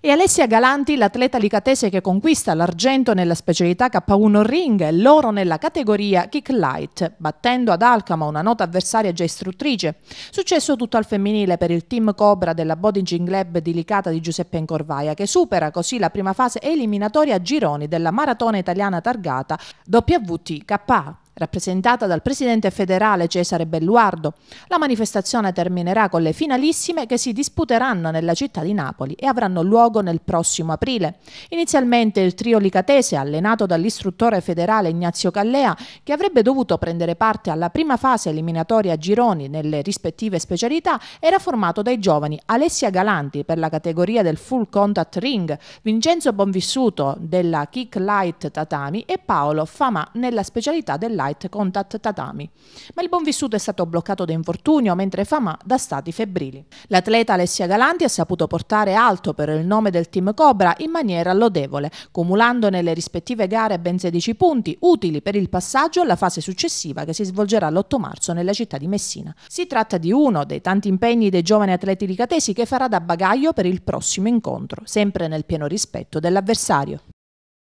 E Alessia Galanti, l'atleta licatese che conquista l'argento nella specialità K1 ring e l'oro nella categoria kick light, battendo ad Alcama una nota avversaria già istruttrice. Successo tutto al femminile per il team Cobra della Bodinging Club di Licata di Giuseppe Incorvaia, che supera così la prima fase eliminatoria a gironi della maratona italiana targata WTKA rappresentata dal presidente federale Cesare Belluardo. La manifestazione terminerà con le finalissime che si disputeranno nella città di Napoli e avranno luogo nel prossimo aprile. Inizialmente il trio licatese, allenato dall'istruttore federale Ignazio Callea, che avrebbe dovuto prendere parte alla prima fase eliminatoria a gironi nelle rispettive specialità, era formato dai giovani Alessia Galanti per la categoria del full contact ring, Vincenzo Bonvissuto della kick light tatami e Paolo Fama nella specialità dell'aria site Contact Tatami, ma il buon vissuto è stato bloccato da infortunio mentre Fama da stati febbrili. L'atleta Alessia Galanti ha saputo portare alto per il nome del team Cobra in maniera lodevole, cumulando nelle rispettive gare ben 16 punti utili per il passaggio alla fase successiva che si svolgerà l'8 marzo nella città di Messina. Si tratta di uno dei tanti impegni dei giovani atleti licatesi che farà da bagaglio per il prossimo incontro, sempre nel pieno rispetto dell'avversario.